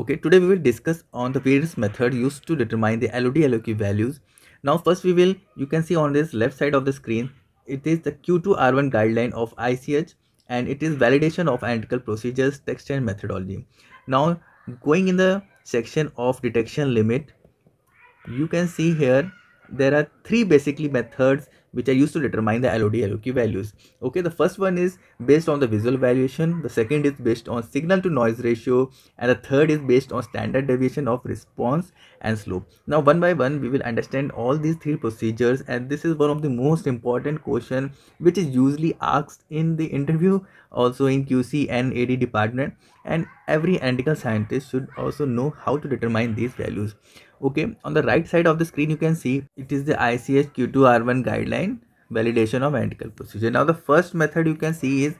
okay today we will discuss on the various method used to determine the LOD LOQ values now first we will you can see on this left side of the screen it is the Q2R1 guideline of ICH and it is validation of analytical procedures text and methodology now going in the section of detection limit you can see here there are three basically methods which are used to determine the LOD LOQ values. Okay, the first one is based on the visual valuation, the second is based on signal to noise ratio, and the third is based on standard deviation of response and slope. Now, one by one, we will understand all these three procedures, and this is one of the most important question which is usually asked in the interview also in QC and AD department and every analytical scientist should also know how to determine these values. Okay, on the right side of the screen you can see it is the ICH Q2R1 guideline validation of analytical procedure. Now the first method you can see is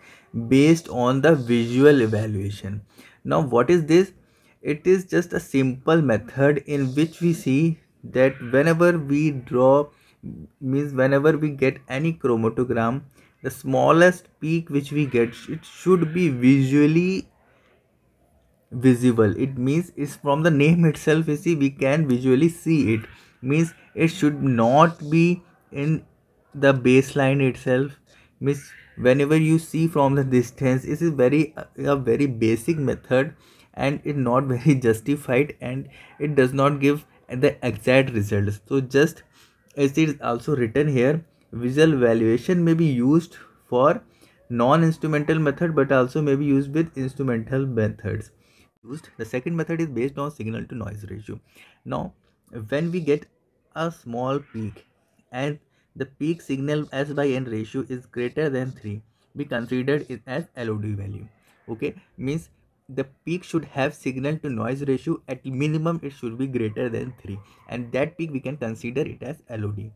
based on the visual evaluation. Now what is this? It is just a simple method in which we see that whenever we draw means whenever we get any chromatogram the smallest peak which we get it should be visually visible it means it's from the name itself you see we can visually see it means it should not be in the baseline itself means whenever you see from the distance it is very a very basic method and it not very justified and it does not give the exact results so just as it is also written here visual valuation may be used for non-instrumental method but also may be used with instrumental methods used the second method is based on signal to noise ratio now when we get a small peak and the peak signal s by n ratio is greater than 3 we considered it as LOD value okay means the peak should have signal to noise ratio at minimum it should be greater than 3 and that peak we can consider it as LOD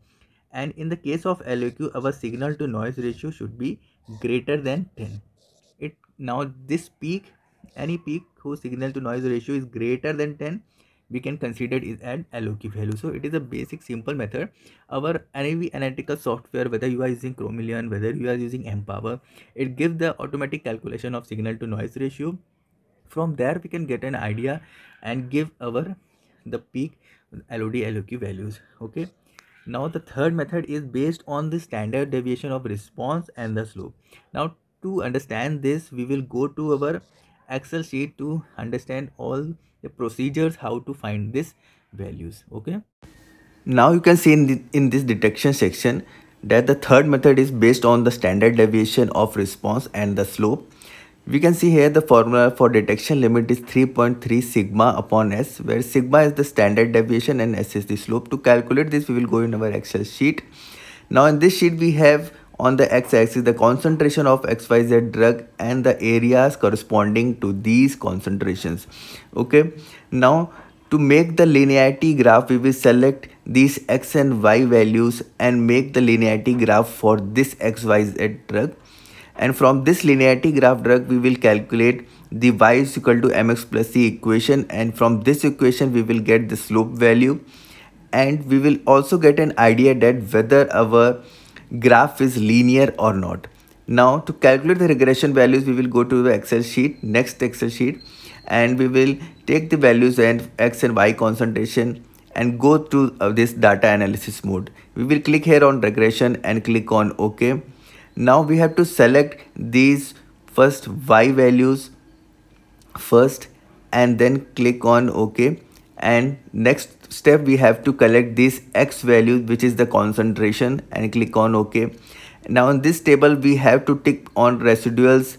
and in the case of LOQ our signal to noise ratio should be greater than 10 it now this peak any peak whose signal to noise ratio is greater than 10 we can consider as an LOQ value so it is a basic simple method our any analytical software whether you are using Chromium whether you are using Empower it gives the automatic calculation of signal to noise ratio from there we can get an idea and give our the peak LOD LOQ values okay now the third method is based on the standard deviation of response and the slope. Now to understand this, we will go to our Excel sheet to understand all the procedures how to find these values. Okay. Now you can see in, the, in this detection section that the third method is based on the standard deviation of response and the slope we can see here the formula for detection limit is 3.3 sigma upon s where sigma is the standard deviation and s is the slope. To calculate this we will go in our excel sheet. Now in this sheet we have on the x-axis the concentration of xyz drug and the areas corresponding to these concentrations. Okay. Now to make the linearity graph we will select these x and y values and make the linearity graph for this xyz drug and from this linearity graph drug we will calculate the y is equal to mx plus c equation and from this equation we will get the slope value and we will also get an idea that whether our graph is linear or not. Now to calculate the regression values we will go to the excel sheet next excel sheet and we will take the values and x and y concentration and go through uh, this data analysis mode. We will click here on regression and click on OK now we have to select these first y values first and then click on ok and next step we have to collect this x value which is the concentration and click on ok now in this table we have to tick on residuals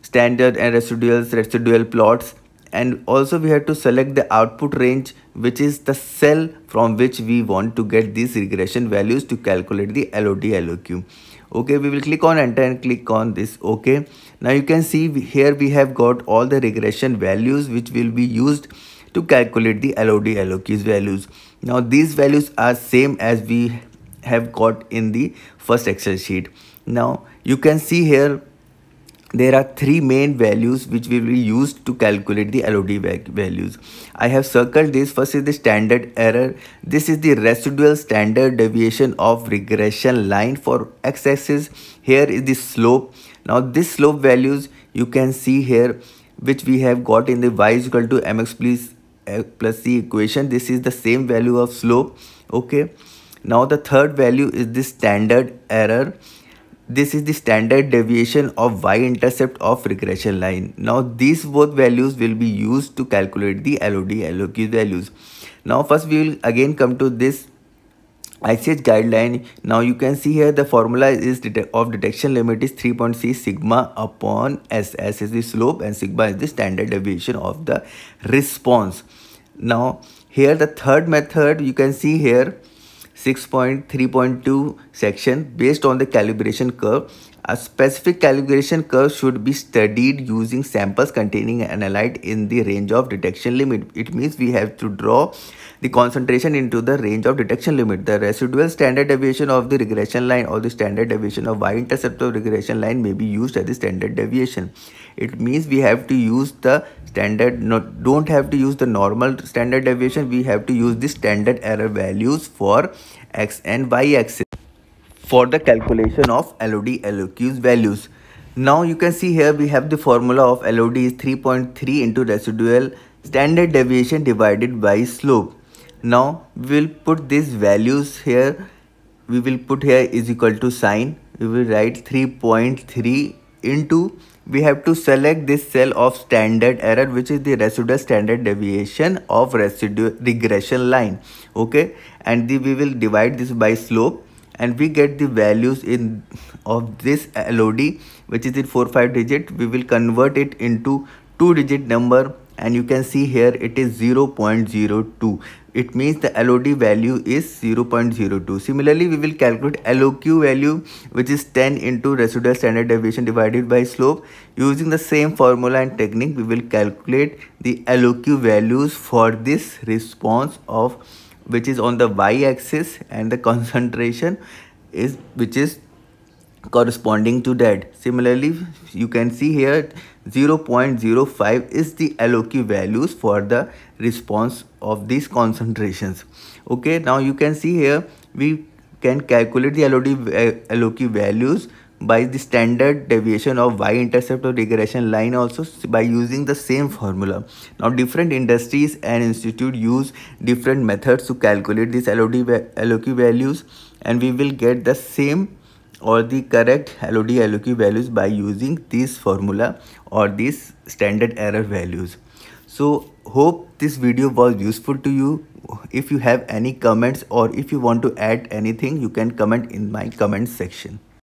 standard and residuals residual plots and also we have to select the output range which is the cell from which we want to get these regression values to calculate the LOD LOQ okay we will click on enter and click on this okay now you can see here we have got all the regression values which will be used to calculate the LOD LOQs values now these values are same as we have got in the first excel sheet now you can see here there are three main values which we will use to calculate the LOD values. I have circled this. First is the standard error. This is the residual standard deviation of regression line for x-axis. Here is the slope. Now this slope values you can see here which we have got in the y is equal to mx plus, eh, plus c equation. This is the same value of slope. Okay. Now the third value is the standard error this is the standard deviation of y-intercept of regression line. Now these both values will be used to calculate the LOD LOQ values. Now first we will again come to this ICH guideline. Now you can see here the formula is of detection limit is 3.6 sigma upon S. S is the slope and sigma is the standard deviation of the response. Now here the third method you can see here 6.3.2 section based on the calibration curve a specific calibration curve should be studied using samples containing analyte in the range of detection limit. It means we have to draw the concentration into the range of detection limit. The residual standard deviation of the regression line or the standard deviation of y-intercept of regression line may be used as the standard deviation. It means we have to use the standard, Not don't have to use the normal standard deviation. We have to use the standard error values for x and y axis for the calculation of LOD LOQ's values. Now you can see here we have the formula of LOD is 3.3 into residual standard deviation divided by slope. Now we will put these values here. We will put here is equal to sine. We will write 3.3 into we have to select this cell of standard error which is the residual standard deviation of residual regression line okay and the, we will divide this by slope and we get the values in of this LOD which is in 4 5 digit we will convert it into 2 digit number and you can see here it is 0.02 it means the LOD value is 0.02 similarly we will calculate LOQ value which is 10 into residual standard deviation divided by slope using the same formula and technique we will calculate the LOQ values for this response of which is on the y-axis and the concentration is which is corresponding to that similarly you can see here 0.05 is the LOQ values for the response of these concentrations okay now you can see here we can calculate the LOD, uh, LOQ values by the standard deviation of y-intercept of regression line also by using the same formula. Now different industries and institute use different methods to calculate these LOD, LOQ values and we will get the same or the correct LOD LOQ values by using this formula or these standard error values. So hope this video was useful to you. If you have any comments or if you want to add anything, you can comment in my comment section.